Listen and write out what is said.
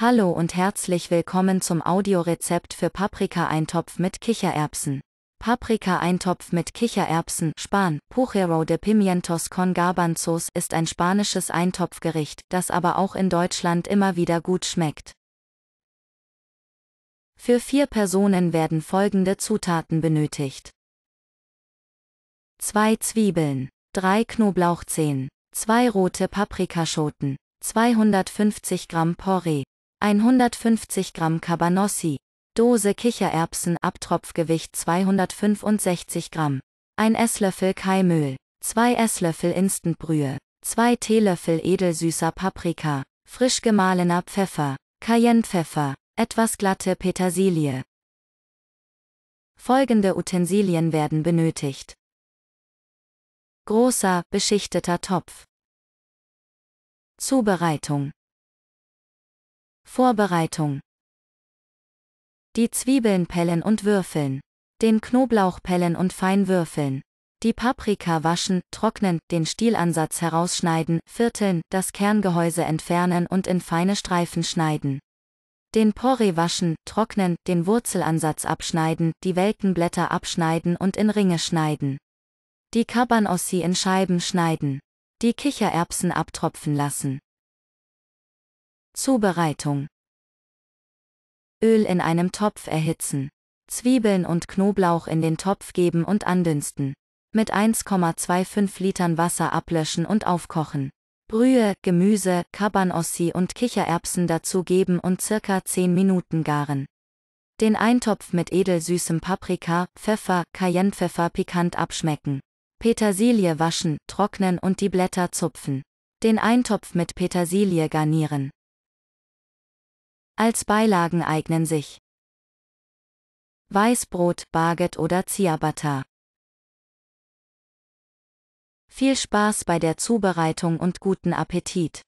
Hallo und herzlich willkommen zum Audiorezept für Paprika-Eintopf mit Kichererbsen. Paprika-Eintopf mit Kichererbsen, Span, Pujero de Pimientos con Garbanzos ist ein spanisches Eintopfgericht, das aber auch in Deutschland immer wieder gut schmeckt. Für vier Personen werden folgende Zutaten benötigt. 2 Zwiebeln, 3 Knoblauchzehen, 2 rote Paprikaschoten, 250 Gramm Porree, 150 Gramm Cabanossi, Dose Kichererbsen Abtropfgewicht 265 Gramm, 1 Esslöffel Keimöl, 2 Esslöffel Instantbrühe, 2 Teelöffel edelsüßer Paprika, frisch gemahlener Pfeffer, Cayennepfeffer, etwas glatte Petersilie. Folgende Utensilien werden benötigt. Großer, beschichteter Topf. Zubereitung Vorbereitung. Die Zwiebeln pellen und würfeln. Den Knoblauch pellen und fein würfeln. Die Paprika waschen, trocknen, den Stielansatz herausschneiden, vierteln, das Kerngehäuse entfernen und in feine Streifen schneiden. Den Porree waschen, trocknen, den Wurzelansatz abschneiden, die welken Blätter abschneiden und in Ringe schneiden. Die Cabanossi in Scheiben schneiden. Die Kichererbsen abtropfen lassen. Zubereitung. Öl in einem Topf erhitzen. Zwiebeln und Knoblauch in den Topf geben und andünsten. Mit 1,25 Litern Wasser ablöschen und aufkochen. Brühe, Gemüse, Cabanossi und Kichererbsen dazugeben und circa 10 Minuten garen. Den Eintopf mit edelsüßem Paprika, Pfeffer, Cayennepfeffer pikant abschmecken. Petersilie waschen, trocknen und die Blätter zupfen. Den Eintopf mit Petersilie garnieren. Als Beilagen eignen sich Weißbrot, Baguette oder Ciabatta. Viel Spaß bei der Zubereitung und guten Appetit!